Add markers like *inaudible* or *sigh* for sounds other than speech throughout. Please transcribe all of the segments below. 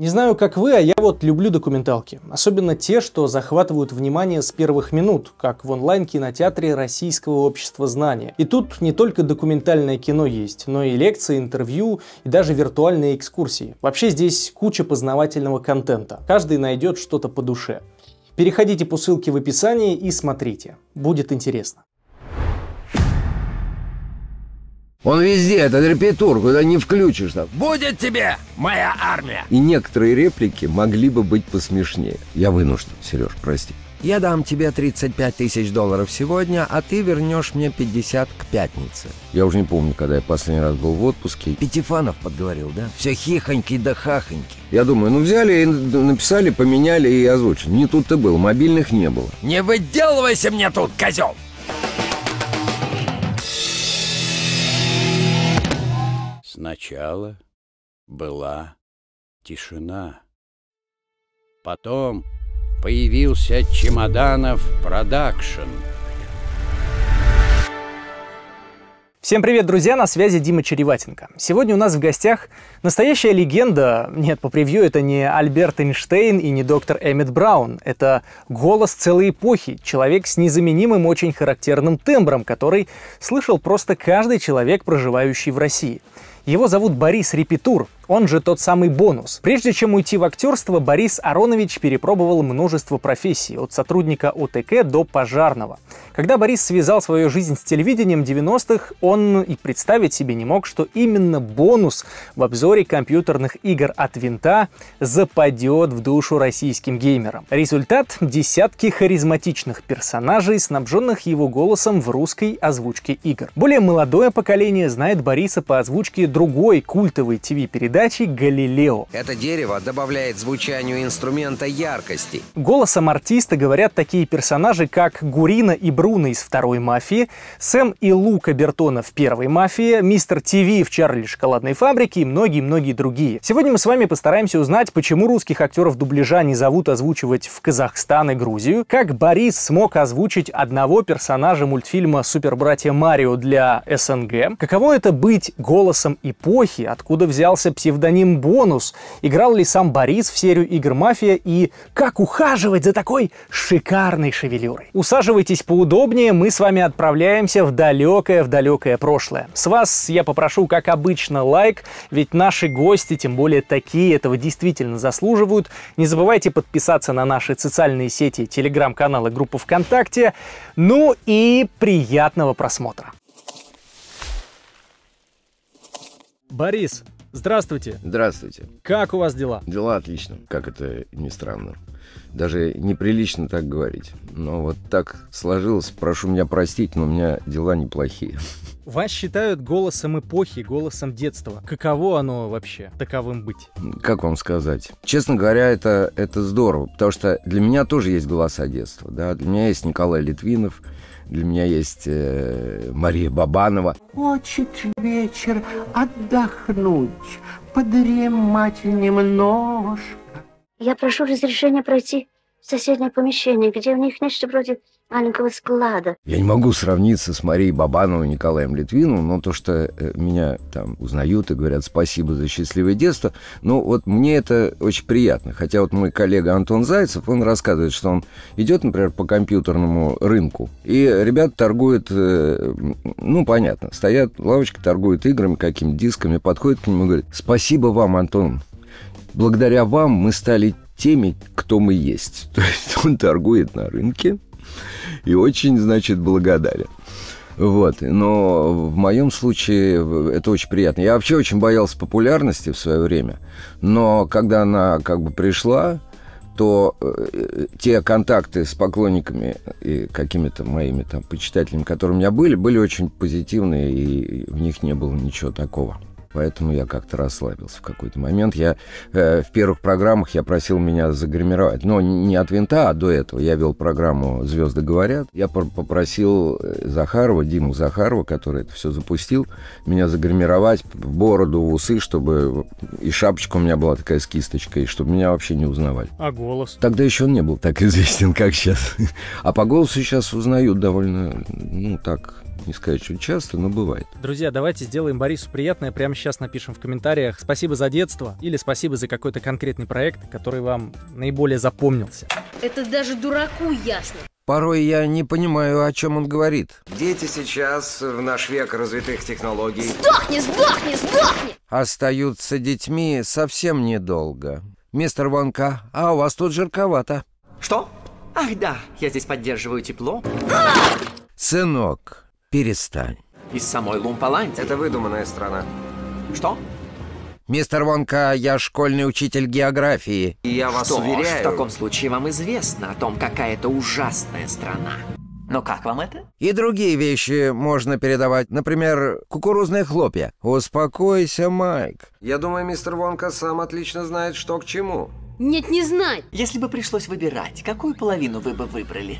Не знаю, как вы, а я вот люблю документалки. Особенно те, что захватывают внимание с первых минут, как в онлайн-кинотеатре Российского общества знания. И тут не только документальное кино есть, но и лекции, интервью и даже виртуальные экскурсии. Вообще здесь куча познавательного контента. Каждый найдет что-то по душе. Переходите по ссылке в описании и смотрите. Будет интересно. Он везде, это репетур, куда не включишься, Будет тебе, моя армия! И некоторые реплики могли бы быть посмешнее. Я вынужден, Сереж, прости. Я дам тебе 35 тысяч долларов сегодня, а ты вернешь мне 50 к пятнице. Я уже не помню, когда я последний раз был в отпуске. Пятифанов подговорил, да? Все хихоньки да хахоньки. Я думаю, ну взяли и написали, поменяли и озвучили. Не тут-то было, мобильных не было. Не выделывайся мне тут, козел! Сначала была тишина. Потом появился Чемоданов Продакшн. Всем привет, друзья! На связи Дима Череватенко. Сегодня у нас в гостях настоящая легенда. Нет, по превью это не Альберт Эйнштейн и не доктор Эммет Браун. Это голос целой эпохи. Человек с незаменимым, очень характерным тембром, который слышал просто каждый человек, проживающий в России. Его зовут Борис Репетур, он же тот самый бонус. Прежде чем уйти в актерство, Борис Аронович перепробовал множество профессий, от сотрудника ОТК до пожарного. Когда Борис связал свою жизнь с телевидением 90-х, он и представить себе не мог, что именно бонус в обзоре компьютерных игр от винта западет в душу российским геймерам. Результат — десятки харизматичных персонажей, снабженных его голосом в русской озвучке игр. Более молодое поколение знает Бориса по озвучке другой культовой ТВ-передачи «Галилео». Это дерево добавляет звучанию инструмента яркости. Голосом артиста говорят такие персонажи, как Гурина и Бру Бруно из второй «Мафии», Сэм и Лука Бертона в первой «Мафии», Мистер ТВ в «Чарли шоколадной фабрике» и многие-многие другие. Сегодня мы с вами постараемся узнать, почему русских актеров дубляжа не зовут озвучивать в Казахстан и Грузию, как Борис смог озвучить одного персонажа мультфильма «Супербратья Марио» для СНГ, каково это быть голосом эпохи, откуда взялся псевдоним «Бонус», играл ли сам Борис в серию игр «Мафия» и как ухаживать за такой шикарной шевелюрой. Усаживайтесь поудобнее удобнее, мы с вами отправляемся в далекое, в далекое прошлое. С вас я попрошу, как обычно, лайк, ведь наши гости, тем более такие, этого действительно заслуживают. Не забывайте подписаться на наши социальные сети, телеграм-канал и группу ВКонтакте. Ну и приятного просмотра. Борис, здравствуйте. Здравствуйте. Как у вас дела? Дела отлично, как это ни странно даже неприлично так говорить. Но вот так сложилось. Прошу меня простить, но у меня дела неплохие. Вас считают голосом эпохи, голосом детства. Каково оно вообще таковым быть? Как вам сказать? Честно говоря, это, это здорово, потому что для меня тоже есть голоса детства. Да? Для меня есть Николай Литвинов, для меня есть э, Мария Бабанова. Хочет вечер отдохнуть, подремать немножко. Я прошу разрешения пройти в соседнее помещение, где у них нечто вроде маленького склада. Я не могу сравниться с Марией Бабановой, Николаем Литвиновым, но то, что э, меня там узнают и говорят спасибо за счастливое детство, ну вот мне это очень приятно. Хотя вот мой коллега Антон Зайцев, он рассказывает, что он идет, например, по компьютерному рынку, и ребята торгуют, э, ну понятно, стоят лавочки, торгуют играми, какими дисками, подходят к ним и говорят, спасибо вам, Антон благодаря вам мы стали теми, кто мы есть. *laughs* То есть он торгует на рынке и очень, значит, благодарен. Вот, но в моем случае это очень приятно. Я вообще очень боялся популярности в свое время, но когда она как бы пришла, то э, те контакты с поклонниками и какими-то моими там почитателями, которые у меня были, были очень позитивные, и в них не было ничего такого. Поэтому я как-то расслабился в какой-то момент. Я э, в первых программах я просил меня загримировать. Но не от винта, а до этого. Я вел программу «Звезды говорят». Я попросил э, Захарова, Диму Захарова, который это все запустил, меня загримировать в бороду, в усы, чтобы... И шапочка у меня была такая с кисточкой, чтобы меня вообще не узнавали. А голос? Тогда еще он не был так *laughs* известен, как сейчас. А по голосу сейчас узнают довольно, ну, так, не сказать, что часто, но бывает. Друзья, давайте сделаем Борису приятное. Прямо сейчас напишем в комментариях спасибо за детство или спасибо за какой-то конкретный проект, который вам наиболее запомнился. Это даже дураку ясно. Порой я не понимаю, о чем он говорит. Дети сейчас, в наш век развитых технологий... Сдохни, сдохни, сдохни! Остаются детьми совсем недолго. Мистер Ванка, а у вас тут жарковато. Что? Ах да, я здесь поддерживаю тепло. Сынок, перестань. Из самой Лумпаландии. Это выдуманная страна. Что? Мистер Вонка, я школьный учитель географии. И я вас Что? уверяю... в таком случае вам известно о том, какая это ужасная страна. Но как вам это? И другие вещи можно передавать. Например, кукурузные хлопья. Успокойся, Майк. Я думаю, мистер Вонка сам отлично знает, что к чему. Нет, не знать. Если бы пришлось выбирать, какую половину вы бы выбрали?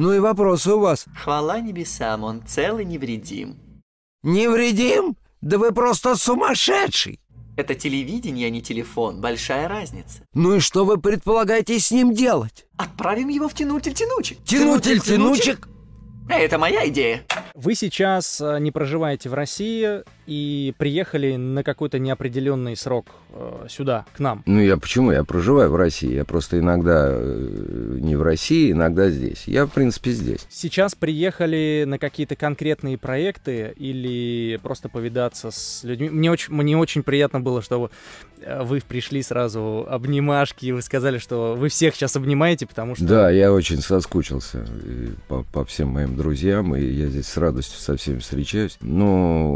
Ну и вопросы у вас. Хвала небесам, он цел и невредим. Невредим? Да вы просто сумасшедший! Это телевидение, а не телефон. Большая разница. Ну и что вы предполагаете с ним делать? Отправим его в тянутель-тянучек. Тянутель-тянучек? Э, это моя идея. Вы сейчас э, не проживаете в России, и приехали на какой-то неопределенный срок э, сюда, к нам. Ну, я почему? Я проживаю в России. Я просто иногда э, не в России, иногда здесь. Я, в принципе, здесь. Сейчас приехали на какие-то конкретные проекты или просто повидаться с людьми? Мне очень, мне очень приятно было, что э, вы пришли сразу обнимашки, и вы сказали, что вы всех сейчас обнимаете, потому что... Да, я очень соскучился по, по всем моим друзьям, и я здесь с радостью со всеми встречаюсь. Но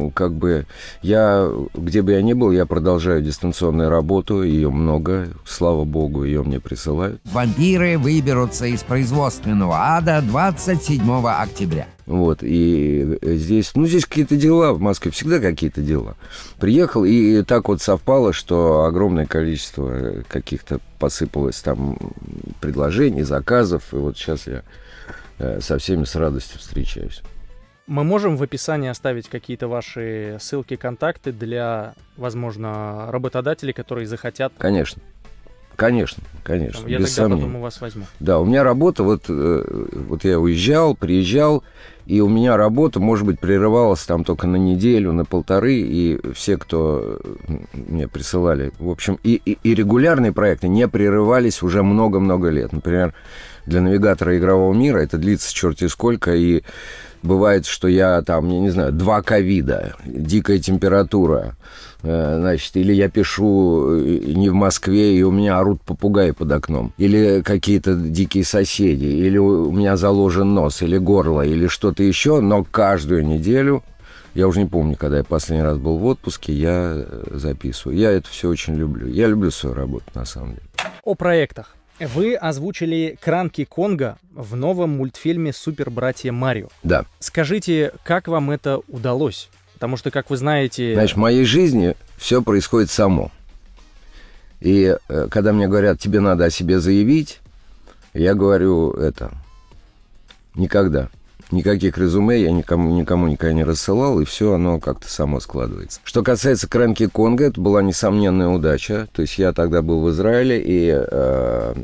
ну, как бы я, где бы я ни был, я продолжаю дистанционную работу, ее много, слава богу, ее мне присылают. Вампиры выберутся из производственного ада 27 октября. Вот, и э, здесь, ну, здесь какие-то дела в Москве, всегда какие-то дела. Приехал, и так вот совпало, что огромное количество э, каких-то посыпалось там предложений, заказов, и вот сейчас я э, со всеми с радостью встречаюсь. Мы можем в описании оставить какие-то ваши ссылки, контакты для, возможно, работодателей, которые захотят. Конечно. Конечно, конечно. Там, я без тогда сомнений. потом у вас возьму. Да, у меня работа, вот, э, вот я уезжал, приезжал, и у меня работа, может быть, прерывалась там только на неделю, на полторы, и все, кто мне присылали, в общем, и, и, и регулярные проекты не прерывались уже много-много лет. Например, для навигатора игрового мира это длится черти сколько, и бывает, что я там, я не знаю, два ковида, дикая температура, э, значит, или я пишу э, не в Москве, и у меня орут попугаи под окном, или какие-то дикие соседи, или у меня заложен нос, или горло, или что-то еще, но каждую неделю я уже не помню, когда я последний раз был в отпуске, я э, записываю. Я это все очень люблю. Я люблю свою работу, на самом деле. О проектах. Вы озвучили Кранки Конга в новом мультфильме «Супер братья Марио». Да. Скажите, как вам это удалось? Потому что, как вы знаете... Знаешь, в моей жизни все происходит само. И э, когда мне говорят, тебе надо о себе заявить, я говорю это. Никогда никаких резюме я никому, никому никогда не рассылал, и все оно как-то само складывается. Что касается Крэнки Конга, это была несомненная удача. То есть я тогда был в Израиле, и э,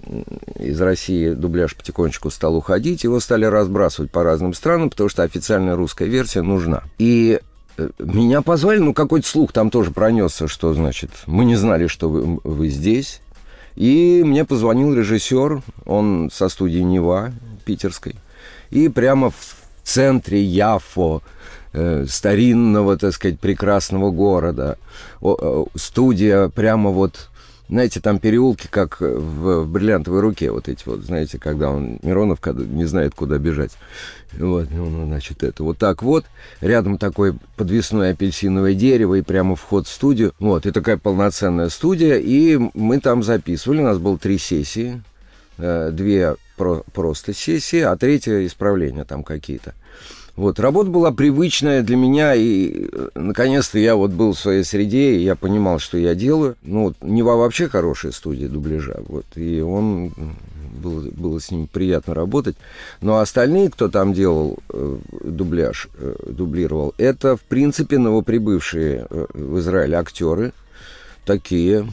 из России дубляж потихонечку стал уходить. Его стали разбрасывать по разным странам, потому что официальная русская версия нужна. И э, меня позвали, ну какой-то слух там тоже пронесся, что значит, мы не знали, что вы, вы здесь. И мне позвонил режиссер, он со студии Нева питерской, и прямо в центре Яфо, э, старинного, так сказать, прекрасного города. Э, студия прямо вот знаете, там переулки, как в, бриллиантовой руке, вот эти вот, знаете, когда он, Миронов, когда не знает, куда бежать. Вот, ну, ну, значит, это вот так вот. Рядом такое подвесное апельсиновое дерево и прямо вход в студию. Вот, и такая полноценная студия. И мы там записывали, у нас было три сессии. Э, две про просто сессии, а третье исправления там какие-то. Вот, работа была привычная для меня, и э, наконец-то я вот был в своей среде, и я понимал, что я делаю. Ну, вот, Нева вообще хорошая студия дубляжа, вот, и он, было, было с ним приятно работать. Но остальные, кто там делал э, дубляж, э, дублировал, это, в принципе, новоприбывшие э, в Израиль актеры, такие,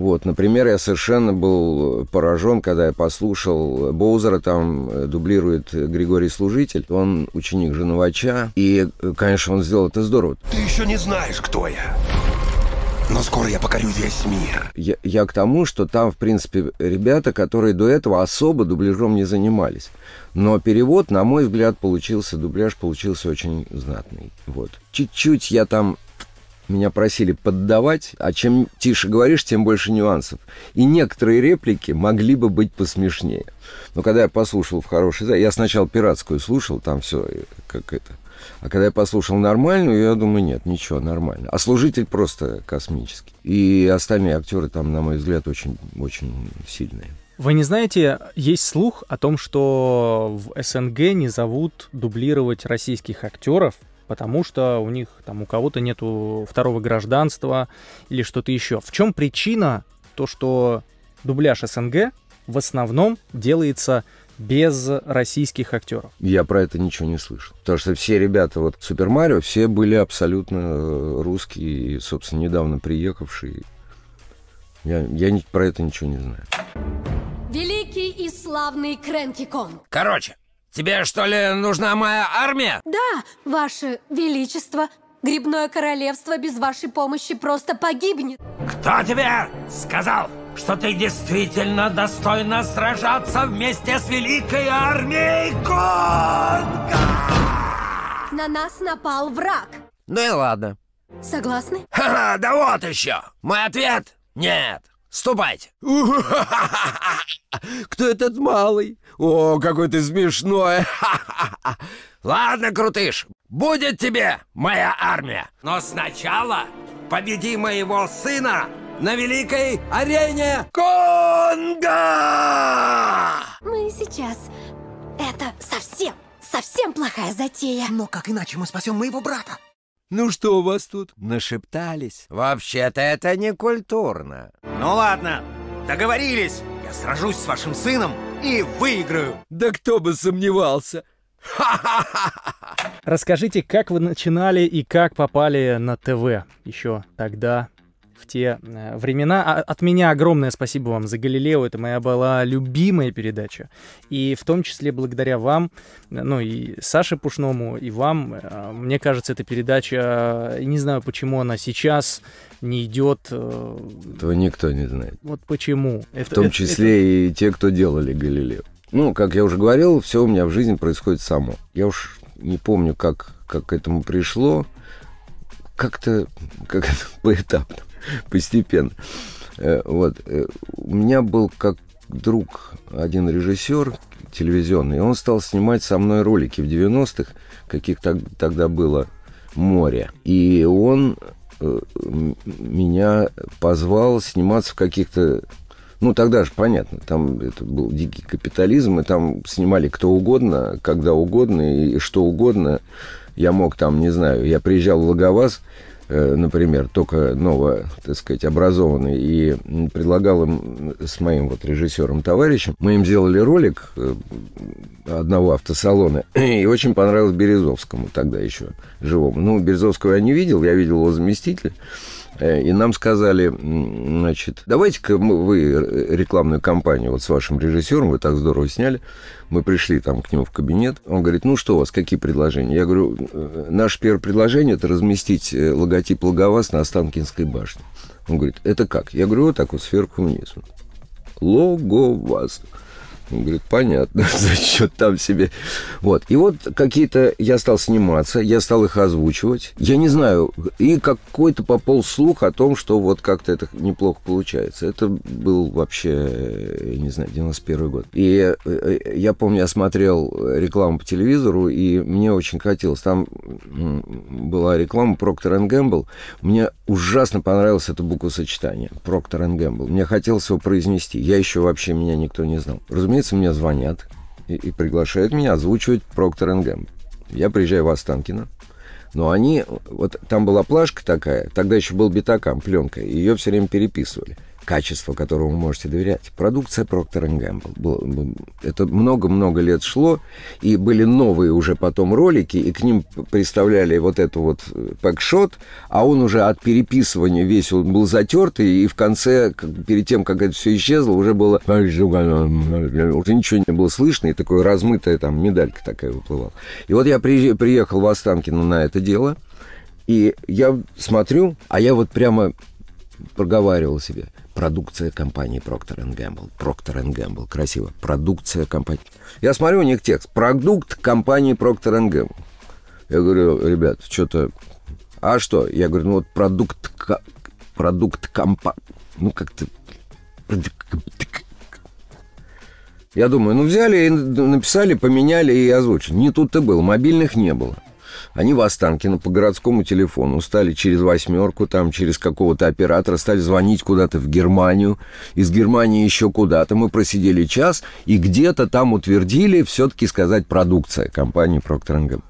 вот, например, я совершенно был поражен, когда я послушал Боузера, там э, дублирует Григорий Служитель, он ученик Женовача, и, э, конечно, он сделал это здорово. Ты еще не знаешь, кто я. Но скоро я покорю весь мир. Я, я к тому, что там, в принципе, ребята, которые до этого особо дубляжом не занимались. Но перевод, на мой взгляд, получился, дубляж получился очень знатный. Вот. Чуть-чуть я там меня просили поддавать, а чем тише говоришь, тем больше нюансов. И некоторые реплики могли бы быть посмешнее. Но когда я послушал в хорошей... Я сначала пиратскую слушал, там все как это... А когда я послушал нормальную, я думаю, нет, ничего, нормально. А служитель просто космический. И остальные актеры там, на мой взгляд, очень, очень сильные. Вы не знаете, есть слух о том, что в СНГ не зовут дублировать российских актеров потому что у них там у кого-то нету второго гражданства или что-то еще. В чем причина то, что дубляж СНГ в основном делается без российских актеров. Я про это ничего не слышал. Потому что все ребята, вот Супер Марио, все были абсолютно э, русские, и, собственно, недавно приехавшие. Я, я про это ничего не знаю. Великий и славный Кренки Конг. Короче, Тебе, что ли, нужна моя армия? Да, ваше величество. Грибное королевство без вашей помощи просто погибнет. Кто тебе сказал, что ты действительно достойна сражаться вместе с великой армией Конга? На нас напал враг. Ну и ладно. Согласны? Ха-ха, да вот еще. Мой ответ – нет. Ступайте. *laughs* Кто этот малый? О, какой ты смешной! Ха-ха-ха! *laughs* Ладно, крутыш, будет тебе моя армия. Но сначала победи моего сына на великой арене Конга. Мы ну сейчас... Это совсем, совсем плохая затея. Но как иначе мы спасем моего брата? Ну что у вас тут? Нашептались. Вообще-то это не культурно. Ну ладно, договорились. Я сражусь с вашим сыном и выиграю. Да кто бы сомневался. Расскажите, как вы начинали и как попали на ТВ еще тогда, в те э, времена. А от меня огромное спасибо вам за «Галилео». Это моя была любимая передача. И в том числе благодаря вам, э, ну и Саше Пушному, и вам, э, мне кажется, эта передача, не знаю, почему она сейчас не идет. Этого никто не знает. Вот почему. Это, в том это, числе это... и те, кто делали «Галилео». Ну, как я уже говорил, все у меня в жизни происходит само. Я уж не помню, как, как к этому пришло. Как-то как, *laughs* поэтапно постепенно. Э, вот. Э, у меня был как друг один режиссер телевизионный, и он стал снимать со мной ролики в 90-х, каких тогда было море. И он э, меня позвал сниматься в каких-то ну, тогда же понятно, там это был дикий капитализм, и там снимали кто угодно, когда угодно и что угодно. Я мог там, не знаю, я приезжал в Логоваз, Э, например, только ново, так сказать, образованный, и предлагал им с моим вот режиссером-товарищем, мы им сделали ролик э, одного автосалона, *clears throat* и очень понравилось Березовскому тогда еще живому. Ну, Березовского я не видел, я видел его заместителя, э, и нам сказали, значит, давайте-ка вы рекламную кампанию вот с вашим режиссером, вы так здорово сняли, мы пришли там к нему в кабинет. Он говорит, ну что у вас, какие предложения? Я говорю, «Э, наше первое предложение – это разместить э, логотип Логовас на Останкинской башне. Он говорит, это как? Я говорю, вот так вот сверху вниз. Логовас." Логоваз. Он говорит, понятно, *laughs* зачет там себе. Вот. И вот какие-то... Я стал сниматься, я стал их озвучивать. Я не знаю. И какой-то пополз слух о том, что вот как-то это неплохо получается. Это был вообще, я не знаю, 91 год. И э, э, я помню, я смотрел рекламу по телевизору, и мне очень хотелось. Там была реклама Procter Gamble. Мне ужасно понравилось это буквосочетание. Procter Gamble. Мне хотелось его произнести. Я еще вообще, меня никто не знал. Разумеется, больнице мне звонят и, и приглашают меня озвучивать Проктор Гэмп. Я приезжаю в Останкино, но они... Вот там была плашка такая, тогда еще был битакам, пленка, ее все время переписывали – качество которому вы можете доверять. Продукция Procter Gamble. Это много-много лет шло, и были новые уже потом ролики, и к ним представляли вот эту вот э, пэкшот, а он уже от переписывания весь он был затерт и в конце, перед тем, как это все исчезло, уже было... Э, уже ничего не было слышно, и такое размытая там медалька такая выплывала. И вот я при, приехал в Останкино на это дело, и я смотрю, а я вот прямо проговаривал себе. Продукция компании Procter Gamble. Procter Gamble. Красиво. Продукция компании. Я смотрю у них текст. Продукт компании Procter Gamble. Я говорю, ребят, что-то... А что? Я говорю, ну вот продукт... Продукт компа... Ну как-то... Я думаю, ну взяли и написали, поменяли и озвучили. Не тут-то было. Мобильных не было. Они в Останкино по городскому телефону стали через восьмерку, там через какого-то оператора, стали звонить куда-то в Германию, из Германии еще куда-то. Мы просидели час и где-то там утвердили все-таки сказать продукция компании Procter Gamble.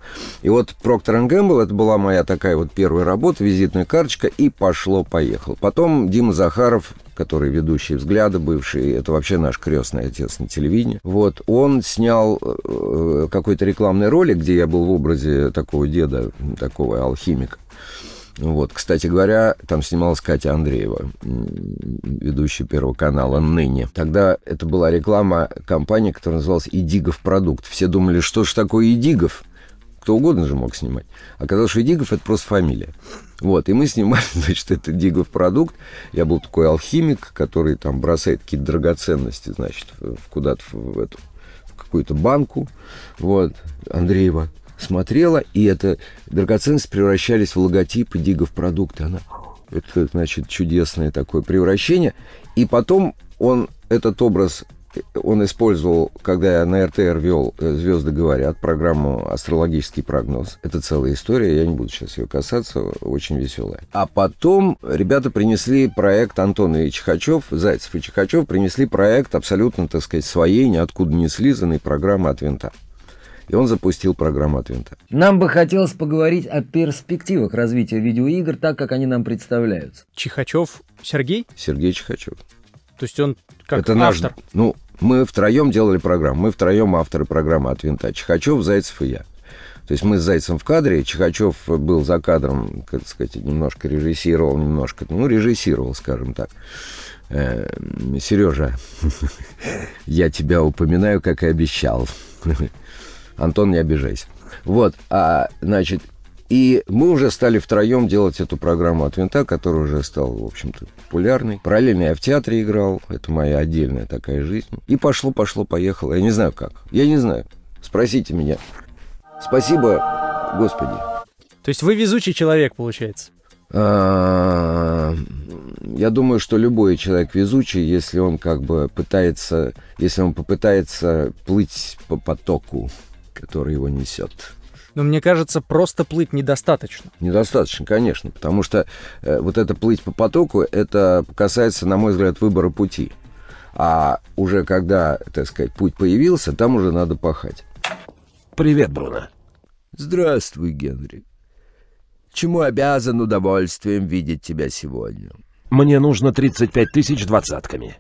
И вот Procter Gamble, это была моя такая вот первая работа, визитная карточка, и пошло-поехало. Потом Дима Захаров который ведущий взгляда, бывший, это вообще наш крестный отец на телевидении. Вот, он снял э, э, какой-то рекламный ролик, где я был в образе такого деда, такого алхимика. Вот, кстати говоря, там снималась Катя Андреева, ведущая Первого канала ныне. Тогда это была реклама компании, которая называлась «Идигов продукт». Все думали, что же такое «Идигов»? кто угодно же мог снимать. Оказалось, что Дигов – это просто фамилия. Вот, и мы снимали, *laughs* значит, этот Дигов продукт. Я был такой алхимик, который там бросает какие-то драгоценности, значит, куда-то в эту в какую-то банку. Вот, Андреева смотрела, и это драгоценности превращались в логотипы Дигов продукты Она, это, значит, чудесное такое превращение. И потом он этот образ он использовал, когда я на РТР вел э, «Звезды говорят», программу «Астрологический прогноз». Это целая история, я не буду сейчас ее касаться, очень веселая. А потом ребята принесли проект Антона и Чехачев, Зайцев и Чехачев принесли проект абсолютно, так сказать, своей, ниоткуда не слизанной программы от винта. И он запустил программу от винта. Нам бы хотелось поговорить о перспективах развития видеоигр, так как они нам представляются. Чехачев Сергей? Сергей Чехачев. То есть он как это автор? Наш, ну, мы втроем делали программу. Мы втроем авторы программы «От винта». Чехачев, Зайцев и я. То есть мы с Зайцем в кадре, Чехачев был за кадром, как сказать, немножко режиссировал, немножко, ну, режиссировал, скажем так. Э, Сережа, *laughs* я тебя упоминаю, как и обещал. *laughs* Антон, не обижайся. Вот, а, значит, и мы уже стали втроем делать эту программу от винта, которая уже стала, в общем-то, популярной. Параллельно я в театре играл. Это моя отдельная такая жизнь. И пошло, пошло, поехало. Я не знаю как. Я не знаю. Спросите меня. Спасибо, Господи. То есть вы везучий человек, получается? А, я думаю, что любой человек везучий, если он как бы пытается, если он попытается плыть по потоку, который его несет но мне кажется, просто плыть недостаточно. Недостаточно, конечно, потому что э, вот это плыть по потоку, это касается, на мой взгляд, выбора пути. А уже когда, так сказать, путь появился, там уже надо пахать. Привет, Бруно. Здравствуй, Генри. Чему обязан удовольствием видеть тебя сегодня? Мне нужно 35 тысяч двадцатками.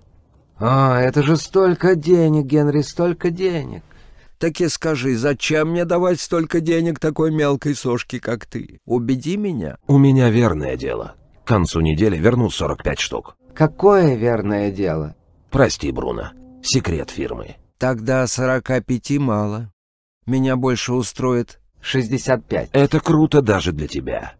А, это же столько денег, Генри, столько денег. Так и скажи, зачем мне давать столько денег такой мелкой сошке, как ты? Убеди меня». «У меня верное дело. К концу недели верну 45 штук». «Какое верное дело?» «Прости, Бруно. Секрет фирмы». «Тогда 45 мало. Меня больше устроит...» «65». «Это круто даже для тебя.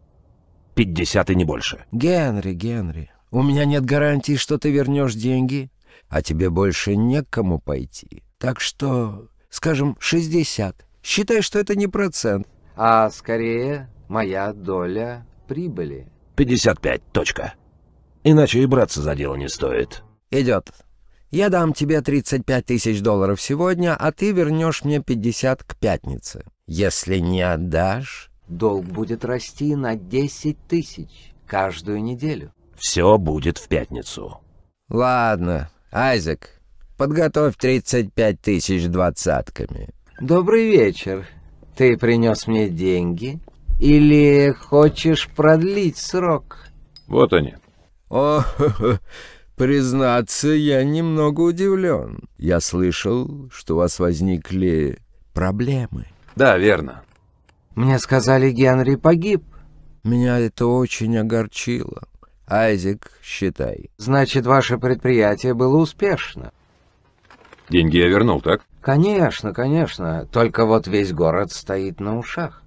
50 и не больше». «Генри, Генри, у меня нет гарантии, что ты вернешь деньги, а тебе больше некому пойти. Так что скажем, 60, считай, что это не процент, а скорее моя доля прибыли. 55, точка. Иначе и браться за дело не стоит. Идет. Я дам тебе 35 тысяч долларов сегодня, а ты вернешь мне 50 к пятнице. Если не отдашь, долг будет расти на 10 тысяч каждую неделю. Все будет в пятницу. Ладно, Айзек, Подготовь 35 тысяч двадцатками. Добрый вечер. Ты принес мне деньги? Или хочешь продлить срок? Вот они. О, *laughs* признаться, я немного удивлен. Я слышал, что у вас возникли проблемы. Да, верно. Мне сказали, Генри погиб. Меня это очень огорчило. Айзек, считай. Значит, ваше предприятие было успешно. Деньги я вернул, так? Конечно, конечно. Только вот весь город стоит на ушах.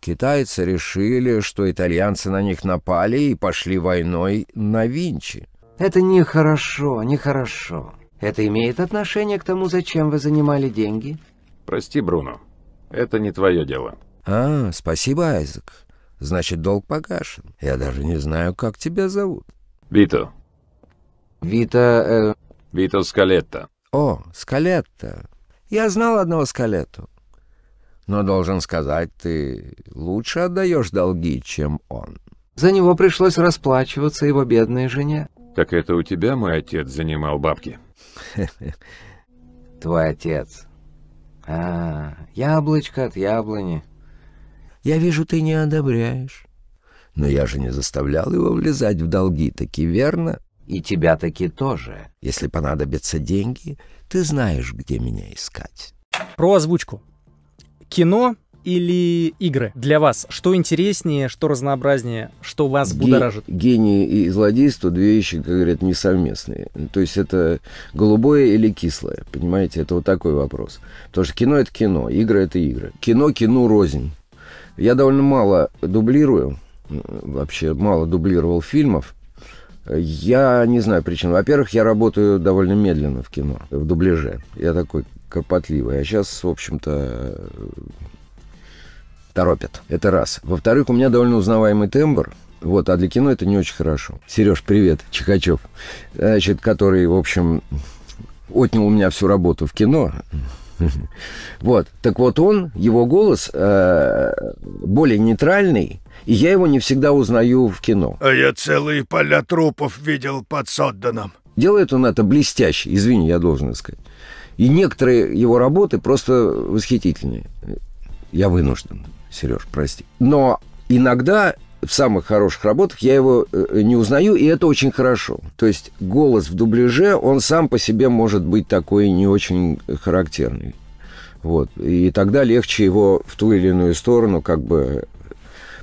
Китайцы решили, что итальянцы на них напали и пошли войной на Винчи. Это нехорошо, нехорошо. Это имеет отношение к тому, зачем вы занимали деньги? Прости, Бруно. Это не твое дело. А, спасибо, Айзек. Значит, долг погашен. Я даже не знаю, как тебя зовут. Вито. Вито... Э... Вито Скалетто. «О, Скалетта! Я знал одного Скалетту. Но, должен сказать, ты лучше отдаешь долги, чем он». За него пришлось расплачиваться его бедной жене. «Так это у тебя мой отец занимал бабки?» *laughs* «Твой отец. А, яблочко от яблони». «Я вижу, ты не одобряешь». «Но я же не заставлял его влезать в долги, таки верно?» И тебя таки тоже. Если понадобятся деньги, ты знаешь, где меня искать. Про озвучку. Кино или игры для вас? Что интереснее, что разнообразнее, что вас Ге- будоражит? Гений и злодейство две вещи, как говорят, совместные. То есть это голубое или кислое, понимаете? Это вот такой вопрос. Потому что кино – это кино, игры – это игры. Кино кино рознь. Я довольно мало дублирую, вообще мало дублировал фильмов, я не знаю причин. Во-первых, я работаю довольно медленно в кино, в дубляже. Я такой кропотливый. А сейчас, в общем-то, э, торопят. Это раз. Во-вторых, у меня довольно узнаваемый тембр. Вот, а для кино это не очень хорошо. Сереж, привет, Чехачев. Значит, который, в общем, отнял у меня всю работу в кино. *laughs* Вот, так вот он, его голос э, более нейтральный, и я его не всегда узнаю в кино. А я целые поля трупов видел под Содданом. Делает он это блестяще, извини, я должен сказать. И некоторые его работы просто восхитительные. Я вынужден, Сереж, прости. Но иногда в самых хороших работах я его э, не узнаю, и это очень хорошо. То есть голос в дубляже, он сам по себе может быть такой не очень характерный. Вот. И тогда легче его в ту или иную сторону как бы...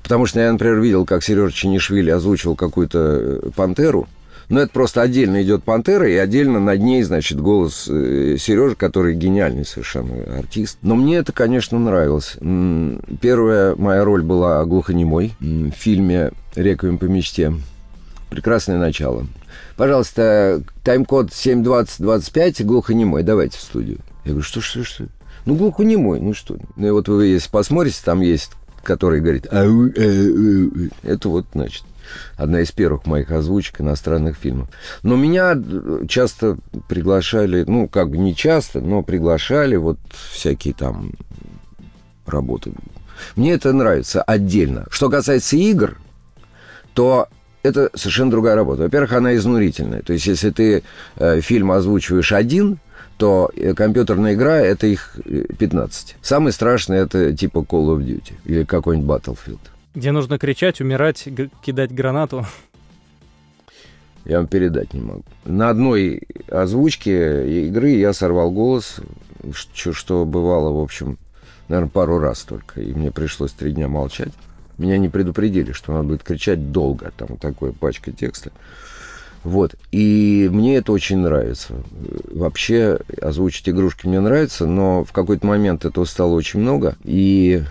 Потому что я, например, видел, как Сережа Чинишвили озвучил какую-то э, «Пантеру», но это просто отдельно идет «Пантера», и отдельно над ней, значит, голос э, Сережи, который гениальный совершенно артист. Но мне это, конечно, нравилось. Первая моя роль была глухонемой в фильме «Реквием по мечте». Прекрасное начало. Пожалуйста, тайм-код 7.20.25, глухонемой, давайте в студию. Я говорю, что, что, что? Ну, глухонемой, ну что? Ну, и вот вы, если посмотрите, там есть который говорит «Ау, э, э, это вот, значит, одна из первых моих озвучек иностранных фильмов. Но меня э, часто приглашали, ну, как бы не часто, но приглашали вот всякие там работы. Мне это нравится отдельно. Что касается игр, то это совершенно другая работа. Во-первых, она изнурительная. То есть, если ты э, фильм озвучиваешь один, то э, компьютерная игра – это их 15. Самый страшный – это типа Call of Duty или какой-нибудь Battlefield. Где нужно кричать, умирать, кидать гранату. *laughs* Я вам передать не могу. На одной озвучке игры я сорвал голос, что, что бывало, в общем, наверное, пару раз только. И мне пришлось три дня молчать. Меня не предупредили, что надо будет кричать долго. Там такая пачка текста. Вот. И мне это очень нравится. Вообще, озвучить игрушки мне нравится, но в какой-то момент этого стало очень много. И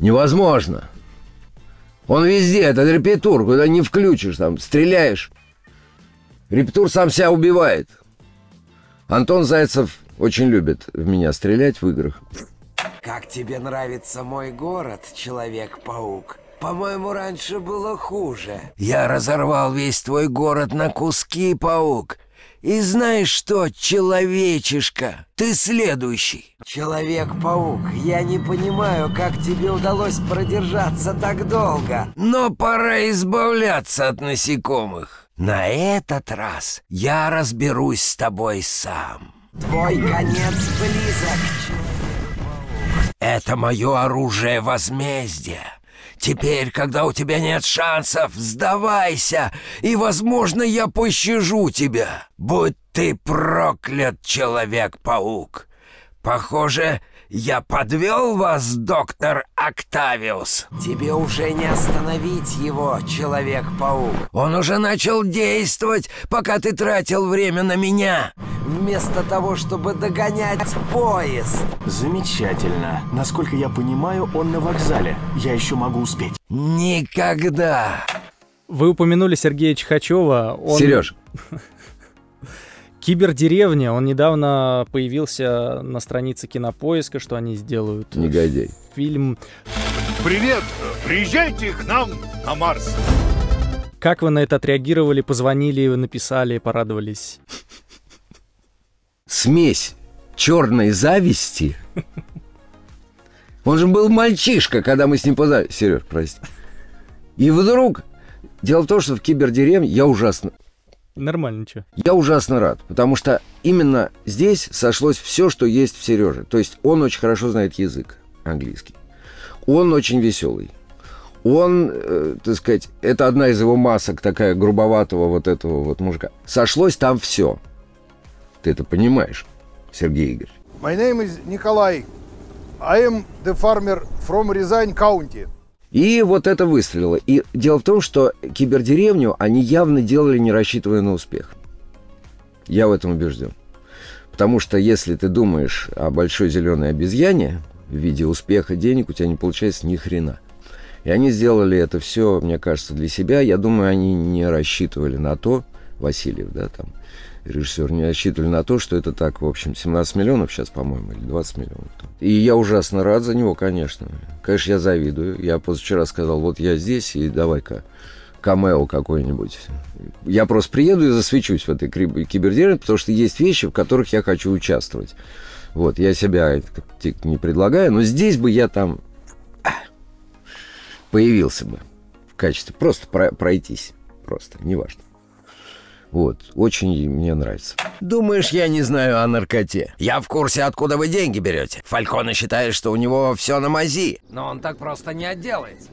невозможно. Он везде, этот репетур, куда не включишь, там, стреляешь. Репетур сам себя убивает. Антон Зайцев очень любит в меня стрелять в играх. Как тебе нравится мой город, Человек-паук? По-моему, раньше было хуже. Я разорвал весь твой город на куски, паук. И знаешь что, человечишка, ты следующий. Человек-паук, я не понимаю, как тебе удалось продержаться так долго. Но пора избавляться от насекомых. На этот раз я разберусь с тобой сам. Твой конец близок, человек-паук. Это мое оружие возмездия. Теперь, когда у тебя нет шансов, сдавайся, и, возможно, я пощажу тебя. Будь ты проклят, Человек-паук. Похоже, я подвел вас, доктор Октавиус? Тебе уже не остановить его, Человек-паук. Он уже начал действовать, пока ты тратил время на меня. Вместо того, чтобы догонять поезд. Замечательно. Насколько я понимаю, он на вокзале. Я еще могу успеть. Никогда. Вы упомянули Сергея Чехачева. Он... Сереж. *laughs* Кибердеревня, он недавно появился на странице Кинопоиска, что они сделают. Негодяй. Фильм. Привет, приезжайте к нам на Марс. Как вы на это отреагировали, позвонили, написали, порадовались? Смесь черной зависти. Он же был мальчишка, когда мы с ним познали. Сереж, прости. И вдруг Дело в том, что в кибердеревне я ужасно Нормально что. Я ужасно рад, потому что именно здесь сошлось все, что есть в Сереже. То есть он очень хорошо знает язык английский. Он очень веселый. Он, э, так сказать, это одна из его масок такая грубоватого вот этого вот мужика. Сошлось там все. Ты это понимаешь, Сергей Игорь. My name is Николай. I am the farmer from Рязань County. И вот это выстрелило. И дело в том, что кибердеревню они явно делали, не рассчитывая на успех. Я в этом убежден. Потому что если ты думаешь о большой зеленой обезьяне в виде успеха денег, у тебя не получается ни хрена. И они сделали это все, мне кажется, для себя. Я думаю, они не рассчитывали на то, Васильев, да, там, режиссер, не рассчитывали на то, что это так, в общем, 17 миллионов сейчас, по-моему, или 20 миллионов. И я ужасно рад за него, конечно. Конечно, я завидую. Я позавчера сказал, вот я здесь, и давай-ка камео какой-нибудь. Я просто приеду и засвечусь в этой кибердере, потому что есть вещи, в которых я хочу участвовать. Вот, я себя не предлагаю, но здесь бы я там появился бы в качестве. Просто пройтись. Просто, неважно. Вот, очень мне нравится. Думаешь, я не знаю о наркоте? Я в курсе, откуда вы деньги берете. Фалькона считает, что у него все на мази. Но он так просто не отделается.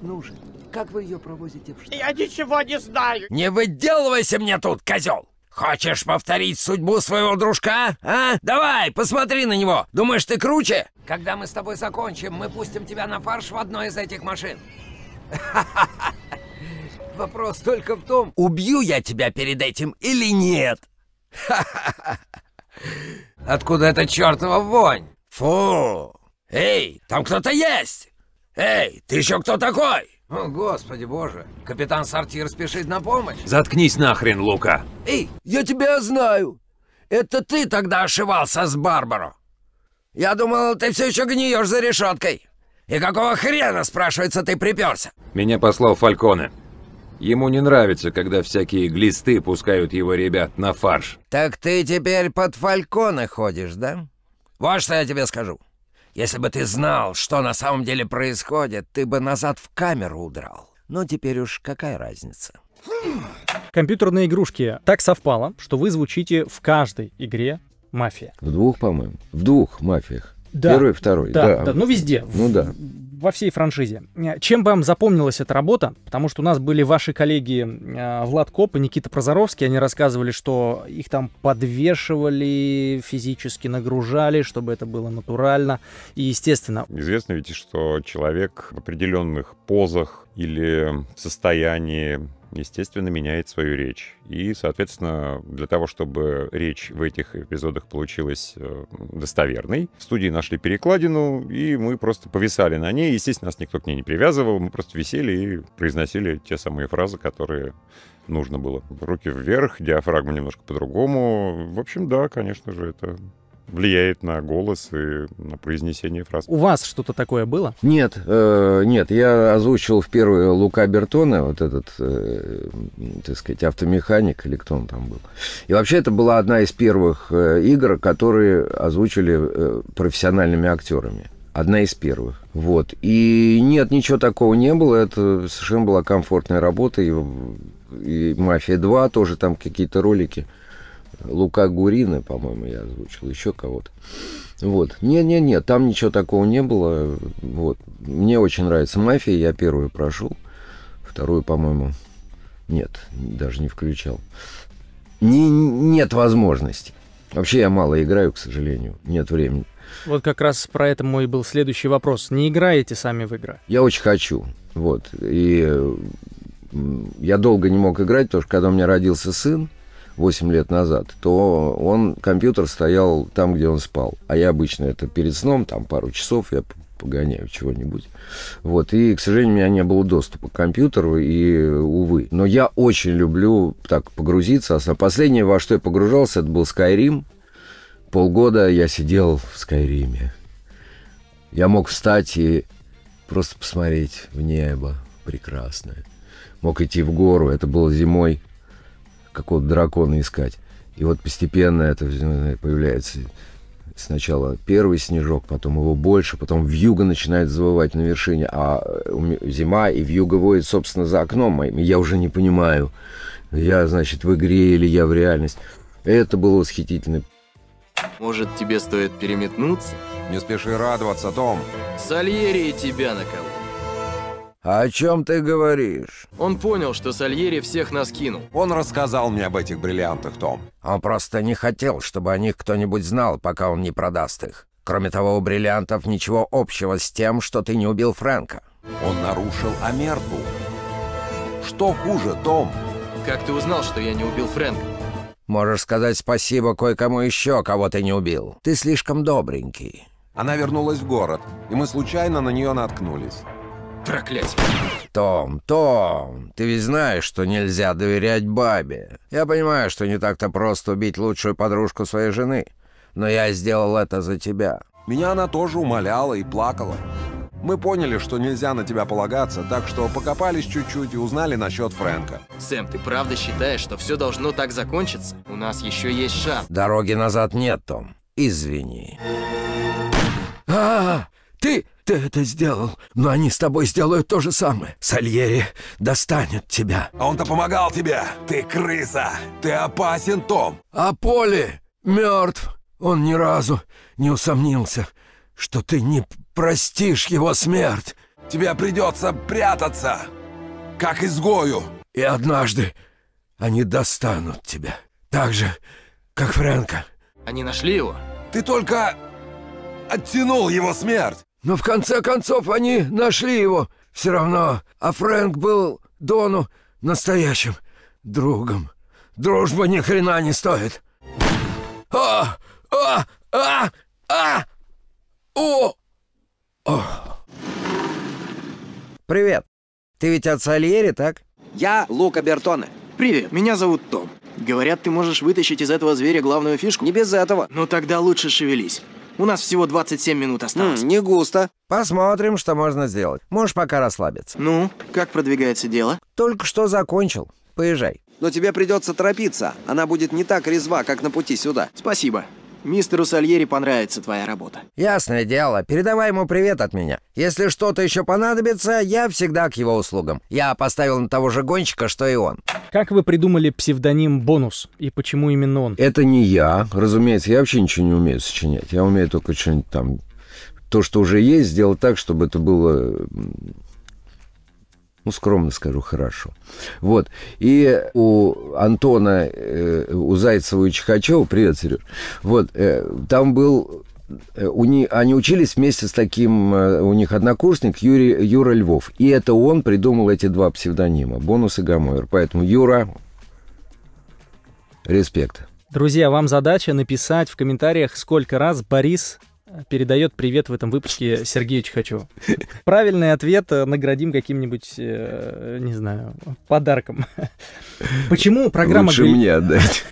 Ну же, как вы ее провозите в штаб? Я ничего не знаю. Не выделывайся мне тут, козел! Хочешь повторить судьбу своего дружка, а? Давай, посмотри на него. Думаешь, ты круче? Когда мы с тобой закончим, мы пустим тебя на фарш в одной из этих машин. Ха-ха-ха! *laughs* Вопрос только в том, убью я тебя перед этим или нет. *laughs* Откуда эта чертова вонь? Фу! Эй, там кто-то есть! Эй, ты еще кто такой? О, господи боже, капитан Сортир спешит на помощь. Заткнись нахрен, Лука. Эй, я тебя знаю. Это ты тогда ошивался с Барбаро. Я думал, ты все еще гниешь за решеткой. И какого хрена, спрашивается, ты приперся? Меня послал Фальконе. Ему не нравится, когда всякие глисты пускают его ребят на фарш. Так ты теперь под фальконы ходишь, да? Вот что я тебе скажу. Если бы ты знал, что на самом деле происходит, ты бы назад в камеру удрал. Но ну, теперь уж какая разница? Компьютерные игрушки. Так совпало, что вы звучите в каждой игре «Мафия». В двух, по-моему. В двух «Мафиях». Да. Первый, второй. Да, да. да. Ну, везде. Ну, да во всей франшизе. Э, чем бы вам запомнилась эта работа? Потому что у нас были ваши коллеги э, Влад Коп и Никита Прозоровский. Они рассказывали, что их там подвешивали, физически нагружали, чтобы это было натурально и естественно. Известно ведь, что человек в определенных позах или в состоянии естественно, меняет свою речь. И, соответственно, для того, чтобы речь в этих эпизодах получилась э, достоверной, в студии нашли перекладину, и мы просто повисали на ней. Естественно, нас никто к ней не привязывал, мы просто висели и произносили те самые фразы, которые нужно было. Руки вверх, диафрагма немножко по-другому. В общем, да, конечно же, это влияет на голос и на произнесение фраз. У вас что-то такое было? Нет, э, нет. Я озвучил в первую Лука Бертона, вот этот, э, так сказать, автомеханик, или кто он там был. И вообще это была одна из первых э, игр, которые озвучили э, профессиональными актерами. Одна из первых. Вот. И нет, ничего такого не было. Это совершенно была комфортная работа. И, и «Мафия 2» тоже там какие-то ролики – Лука Гурина, по-моему, я озвучил, еще кого-то. Вот. Не-не-не, там ничего такого не было. Вот. Мне очень нравится «Мафия», я первую прошел, вторую, по-моему, нет, даже не включал. Не, нет возможности. Вообще я мало играю, к сожалению, нет времени. Вот как раз про это мой был следующий вопрос. Не играете сами в игры? Я очень хочу, вот. И я долго не мог играть, потому что когда у меня родился сын, 8 лет назад, то он, компьютер стоял там, где он спал. А я обычно это перед сном, там пару часов я погоняю чего-нибудь. Вот. И, к сожалению, у меня не было доступа к компьютеру, и, увы. Но я очень люблю так погрузиться. А последнее, во что я погружался, это был Skyrim. Полгода я сидел в Скайриме. Я мог встать и просто посмотреть в небо прекрасное. Мог идти в гору, это было зимой – какого-то дракона искать. И вот постепенно это появляется сначала первый снежок, потом его больше, потом в вьюга начинает завывать на вершине, а э, зима и в вьюга воет, собственно, за окном моим. Я уже не понимаю, я, значит, в игре или я в реальность. Это было восхитительно. Может, тебе стоит переметнуться? Не спеши радоваться, Том. Сальери тебя на кого а «О чем ты говоришь?» Он понял, что Сальери всех нас кинул. Он рассказал мне об этих бриллиантах, Том. Он просто не хотел, чтобы о них кто-нибудь знал, пока он не продаст их. Кроме того, у бриллиантов ничего общего с тем, что ты не убил Фрэнка. Он нарушил Амерту. Что хуже, Том? Как ты узнал, что я не убил Фрэнка? Можешь сказать спасибо кое-кому еще, кого ты не убил. Ты слишком добренький. Она вернулась в город, и мы случайно на нее наткнулись. Проклятие. Том, Том, ты ведь знаешь, что нельзя доверять бабе. Я понимаю, что не так-то просто убить лучшую подружку своей жены. Но я сделал это за тебя. Меня она тоже умоляла и плакала. Мы поняли, что нельзя на тебя полагаться, так что покопались чуть-чуть и узнали насчет Фрэнка. Сэм, ты правда считаешь, что все должно так закончиться? У нас еще есть шанс. Дороги назад нет, Том. Извини. А, -а, -а! Ты... ты это сделал, но они с тобой сделают то же самое. Сальери достанет тебя». «Он-то помогал тебе! Ты крыса! Ты опасен, Том!» «А Поли мертв! Он ни разу не усомнился, что ты не простишь его смерть!» «Тебе придется прятаться, как изгою!» «И однажды они достанут тебя, так же, как Фрэнка!» «Они нашли его?» «Ты только оттянул его смерть!» Но в конце концов они нашли его все равно, а Фрэнк был Дону настоящим другом. Дружба ни хрена не стоит. А! А! А! А! О! О! Привет. Ты ведь от Сальери, так? Я Лука Бертоне. Привет, меня зовут Том. Говорят, ты можешь вытащить из этого зверя главную фишку. Не без этого. Ну тогда лучше шевелись. У нас всего 27 минут осталось. М, не густо. Посмотрим, что можно сделать. Можешь пока расслабиться. Ну, как продвигается дело? Только что закончил. Поезжай. Но тебе придется торопиться. Она будет не так резва, как на пути сюда. Спасибо. Мистеру Сальери понравится твоя работа. Ясное дело. Передавай ему привет от меня. Если что-то еще понадобится, я всегда к его услугам. Я поставил на того же гонщика, что и он. Как вы придумали псевдоним «Бонус» и почему именно он? Это не я. Разумеется, я вообще ничего не умею сочинять. Я умею только что-нибудь там... То, что уже есть, сделать так, чтобы это было ну, скромно скажу, хорошо. Вот. И у Антона, э, у Зайцева и Чехачева, привет, Сереж, вот, э, там был э, у не, они учились вместе с таким, э, у них однокурсник Юрий, Юра Львов. И это он придумал эти два псевдонима, Бонус и Гамовер. Поэтому Юра, респект. Друзья, вам задача написать в комментариях, сколько раз Борис передает привет в этом выпуске Сергею Чехачеву. Правильный ответ э, наградим каким-нибудь, э, не знаю, подарком. Почему программа... Лучше мне отдать.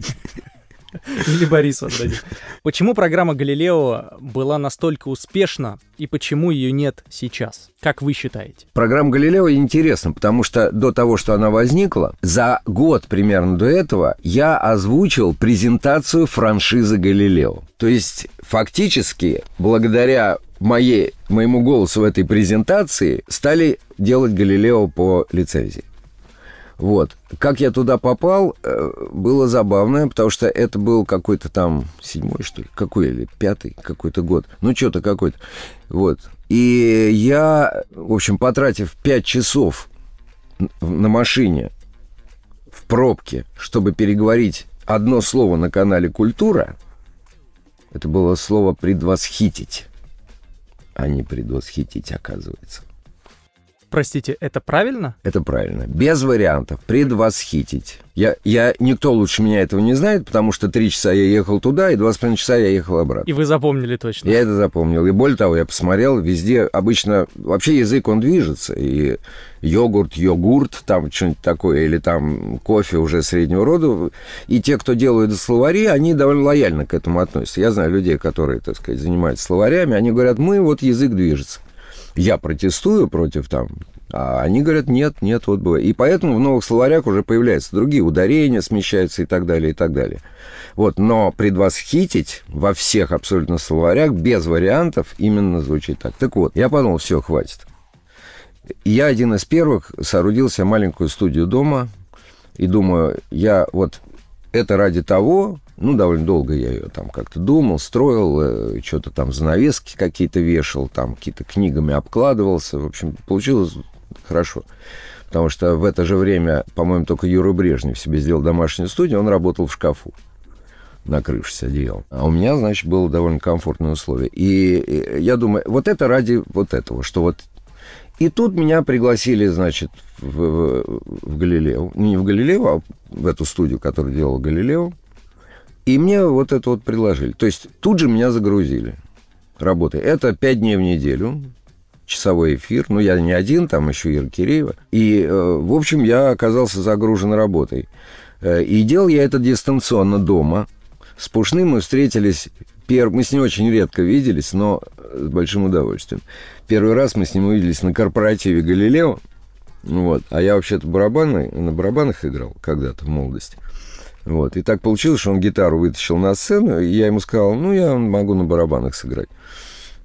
*laughs* Или Борису отдадим. Почему программа «Галилео» была настолько успешна и почему ее нет сейчас? Как вы считаете? Программа «Галилео» интересна, потому что до того, что она возникла, за год примерно до этого я озвучил презентацию франшизы «Галилео». То есть фактически благодаря моей, моему голосу в этой презентации стали делать «Галилео» по лицензии. Вот. Как я туда попал, э, было забавно, потому что это был какой-то там седьмой, что ли, какой или пятый какой-то год. Ну, что-то какой-то. Вот. И я, в общем, потратив пять часов на машине в пробке, чтобы переговорить одно слово на канале «Культура», это было слово «предвосхитить», а не «предвосхитить», оказывается. Простите, это правильно? Это правильно. Без вариантов. Предвосхитить. Я, я, никто лучше меня этого не знает, потому что три часа я ехал туда, и два с половиной часа я ехал обратно. И вы запомнили точно. Я это запомнил. И более того, я посмотрел, везде обычно... Вообще язык, он движется. И йогурт, йогурт, там что-нибудь такое, или там кофе уже среднего рода. И те, кто делают словари, они довольно лояльно к этому относятся. Я знаю людей, которые, так сказать, занимаются словарями, они говорят, мы, вот язык движется я протестую против там, а они говорят, нет, нет, вот бывает И поэтому в новых словарях уже появляются другие ударения, смещаются и так далее, и так далее. Вот, но предвосхитить во всех абсолютно словарях без вариантов именно звучит так. Так вот, я подумал, все, хватит. Я один из первых соорудил себе маленькую студию дома и думаю, я вот это ради того, ну, довольно долго я ее там как-то думал, строил, э, что-то там занавески какие-то вешал, там какие-то книгами обкладывался. В общем, получилось хорошо. Потому что в это же время, по-моему, только Юра Брежнев себе сделал домашнюю студию, он работал в шкафу накрывшись одеялом. А у меня, значит, было довольно комфортное условие. И э, я думаю, вот это ради вот этого, что вот... И тут меня пригласили, значит, в, в, в Галилео. Не в Галилео, а в эту студию, которую делал Галилео. И мне вот это вот предложили. То есть тут же меня загрузили работой. Это пять дней в неделю, часовой эфир. Ну, я не один, там еще Ира Киреева. И, э, в общем, я оказался загружен работой. Э, и делал я это дистанционно дома. С Пушным мы встретились... Пер... Мы с ним очень редко виделись, но с большим удовольствием. Первый раз мы с ним увиделись на корпоративе «Галилео». Вот. А я вообще-то барабаны, на барабанах играл когда-то в молодости. Вот. И так получилось, что он гитару вытащил на сцену, и я ему сказал, ну, я могу на барабанах сыграть.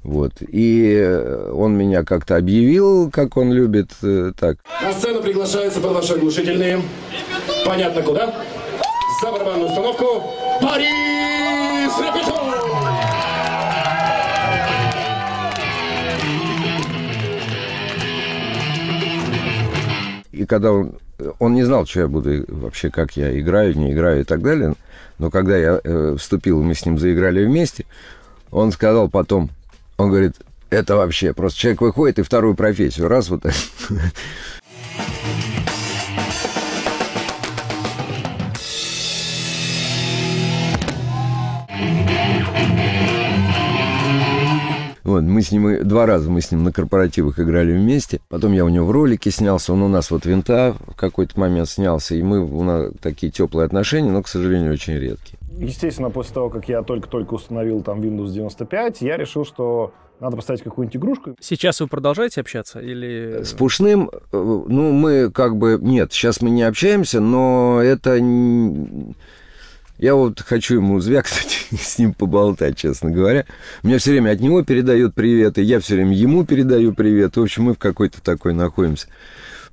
Вот. И э, он меня как-то объявил, как он любит, э, так. На сцену приглашается под ваши оглушительные. Понятно куда. За барабанную установку Борис Репетов! И когда он он не знал, что я буду вообще, как я играю, не играю и так далее. Но когда я э, вступил, мы с ним заиграли вместе, он сказал потом, он говорит, это вообще, просто человек выходит и вторую профессию, раз вот так. *laughs* Вот, мы с ним, два раза мы с ним на корпоративах играли вместе. Потом я у него в ролике снялся, он у нас вот винта в какой-то момент снялся, и мы, у нас такие теплые отношения, но, к сожалению, очень редкие. Естественно, после того, как я только-только установил там Windows 95, я решил, что надо поставить какую-нибудь игрушку. Сейчас вы продолжаете общаться или... Э, с Пушным, э, ну, мы как бы... Нет, сейчас мы не общаемся, но это я вот хочу ему звякнуть, *laughs* с ним поболтать, честно говоря. Мне все время от него передают и я все время ему передаю привет. В общем, мы в какой-то такой находимся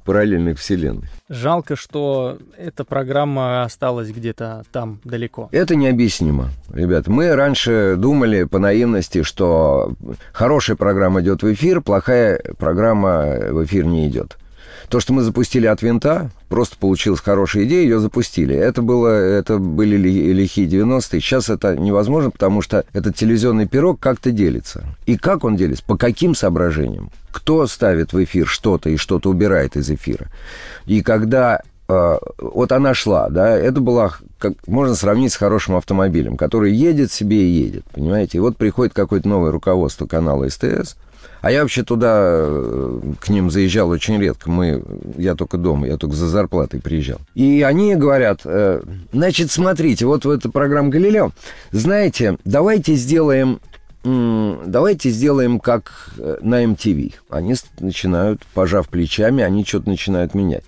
параллельной вселенной. Жалко, что эта программа осталась где-то там далеко. Это необъяснимо, ребят. Мы раньше думали по наивности, что хорошая программа идет в эфир, плохая программа в эфир не идет. То, что мы запустили от винта, просто получилась хорошая идея, ее запустили. Это, было, это были лихие 90-е. Сейчас это невозможно, потому что этот телевизионный пирог как-то делится. И как он делится? По каким соображениям? Кто ставит в эфир что-то и что-то убирает из эфира? И когда э, вот она шла, да, это была, как, можно сравнить с хорошим автомобилем, который едет себе и едет, понимаете, и вот приходит какое-то новое руководство канала СТС, а я вообще туда э, к ним заезжал очень редко. Мы, я только дома, я только за зарплатой приезжал. И они говорят, э, значит, смотрите, вот в эту программу «Галилео», знаете, давайте сделаем давайте сделаем как э, на MTV. Они начинают, пожав плечами, они что-то начинают менять.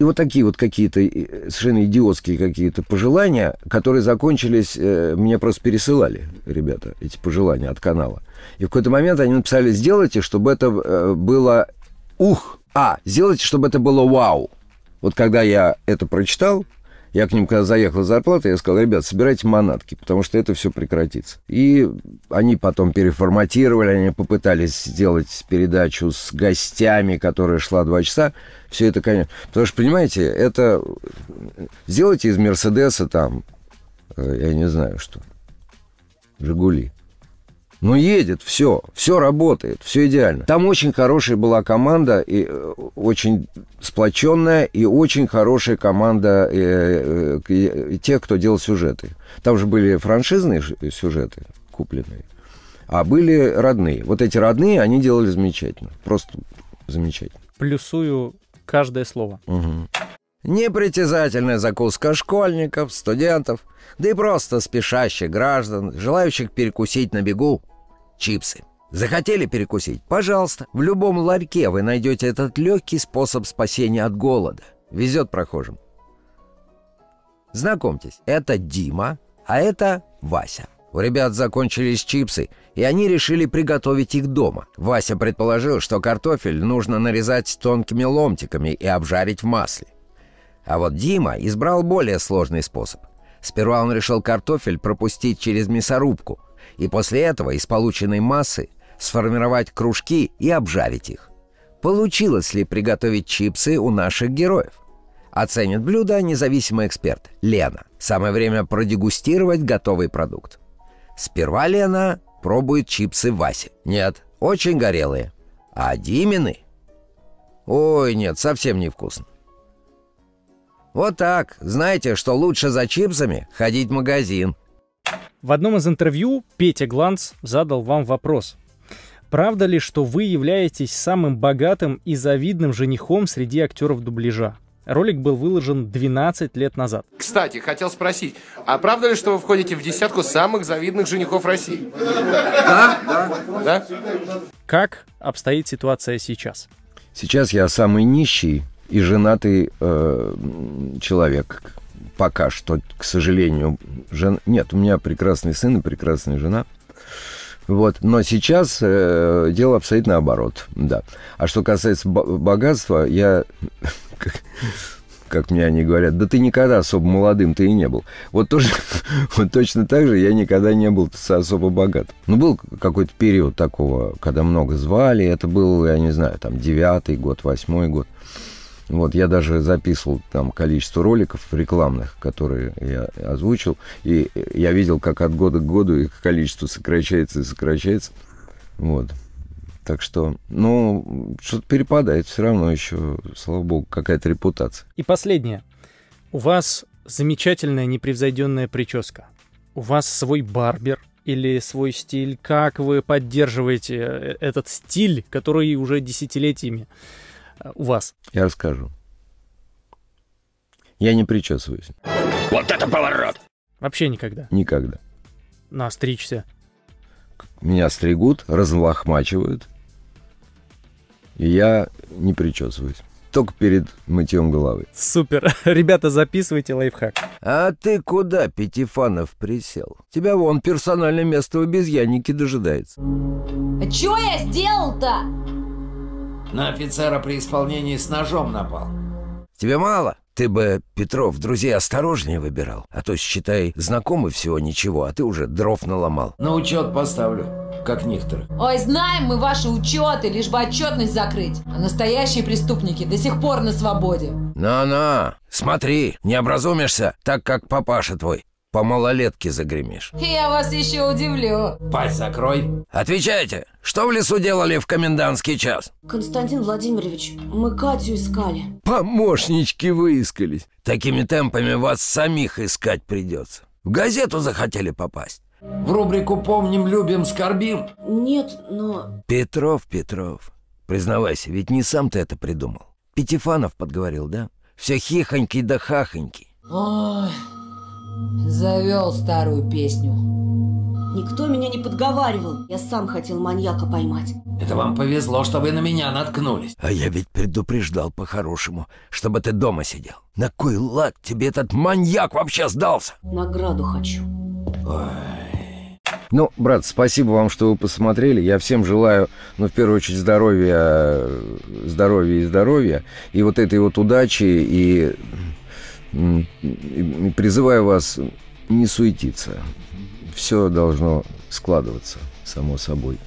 И вот такие вот какие-то э, совершенно идиотские какие-то пожелания, которые закончились, э, меня просто пересылали, ребята, эти пожелания от канала. И в какой-то момент они написали, сделайте, чтобы это э, было ух, а, сделайте, чтобы это было вау. Вот когда я это прочитал, я к ним, когда заехал зарплата, я сказал, ребят, собирайте манатки, потому что это все прекратится. И они потом переформатировали, они попытались сделать передачу с гостями, которая шла два часа. Все это, конечно... Потому что, понимаете, это... Сделайте из Мерседеса там, э, я не знаю что, Жигули. Но ну, едет, все, все работает, все идеально. Там очень хорошая была команда, и э, очень сплоченная, и очень хорошая команда э, э, тех, кто делал сюжеты. Там же были франшизные э, сюжеты купленные, а были родные. Вот эти родные, они делали замечательно, просто замечательно. Плюсую каждое слово. Угу. Непритязательная закуска школьников, студентов, да и просто спешащих граждан, желающих перекусить на бегу – чипсы. Захотели перекусить? Пожалуйста. В любом ларьке вы найдете этот легкий способ спасения от голода. Везет прохожим. Знакомьтесь, это Дима, а это Вася. У ребят закончились чипсы, и они решили приготовить их дома. Вася предположил, что картофель нужно нарезать тонкими ломтиками и обжарить в масле. А вот Дима избрал более сложный способ. Сперва он решил картофель пропустить через мясорубку, и после этого из полученной массы сформировать кружки и обжарить их. Получилось ли приготовить чипсы у наших героев? Оценит блюдо независимый эксперт Лена. Самое время продегустировать готовый продукт. Сперва Лена пробует чипсы Васи. Нет, очень горелые. А Димины? Ой, нет, совсем невкусно. Вот так. Знаете, что лучше за чипсами ходить в магазин – в одном из интервью Петя Гланц задал вам вопрос. Правда ли, что вы являетесь самым богатым и завидным женихом среди актеров дубляжа? Ролик был выложен 12 лет назад. Кстати, хотел спросить, а правда ли, что вы входите в десятку самых завидных женихов России? Да, да. да? Как обстоит ситуация сейчас? Сейчас я самый нищий и женатый э, человек, пока что, к сожалению, жен... нет, у меня прекрасный сын и прекрасная жена. Вот. Но сейчас э, дело обстоит наоборот, да. А что касается богатства, я, *laughs* как, как мне они говорят, да ты никогда особо молодым ты и не был. Вот, тоже, *laughs* вот точно так же я никогда не был особо богат. Ну, был какой-то период такого, когда много звали, это был, я не знаю, там, девятый год, восьмой год. Вот, я даже записывал там количество роликов рекламных, которые я озвучил, и я видел, как от года к году их количество сокращается и сокращается. Вот. Так что, ну, что-то перепадает все равно еще, слава богу, какая-то репутация. И последнее. У вас замечательная непревзойденная прическа. У вас свой барбер или свой стиль. Как вы поддерживаете э, этот стиль, который уже десятилетиями Э, у вас? Я расскажу. Я не причесываюсь. Вот это поворот! Вообще никогда? Никогда. Настричься? Меня стригут, разлохмачивают, и я не причесываюсь. Только перед мытьем головы. Супер. *laughs* Ребята, записывайте лайфхак. А ты куда, Пятифанов, присел? Тебя вон персональное место в обезьяннике дожидается. А чё я сделал-то? На офицера при исполнении с ножом напал. Тебе мало? Ты бы, Петров, друзей осторожнее выбирал. А то, считай, знакомы всего ничего, а ты уже дров наломал. На учет поставлю, как некоторых. Ой, знаем мы ваши учеты, лишь бы отчетность закрыть. А настоящие преступники до сих пор на свободе. На-на, смотри, не образумишься, так как папаша твой по малолетке загремишь. Я вас еще удивлю. Пасть закрой. Отвечайте, что в лесу делали в комендантский час? Константин Владимирович, мы Катю искали. Помощнички выискались. Такими темпами вас самих искать придется. В газету захотели попасть. В рубрику «Помним, любим, скорбим»? Нет, но... Петров, Петров, признавайся, ведь не сам ты это придумал. Пятифанов подговорил, да? Все хихоньки да хахоньки. Ой... Завел старую песню. Никто меня не подговаривал. Я сам хотел маньяка поймать. Это вам повезло, что вы на меня наткнулись. А я ведь предупреждал по-хорошему, чтобы ты дома сидел. На кой лад тебе этот маньяк вообще сдался? Награду хочу. Ой. Ну, брат, спасибо вам, что вы посмотрели. Я всем желаю, ну, в первую очередь, здоровья, здоровья и здоровья. И вот этой вот удачи, и призываю вас не суетиться. Все должно складываться само собой.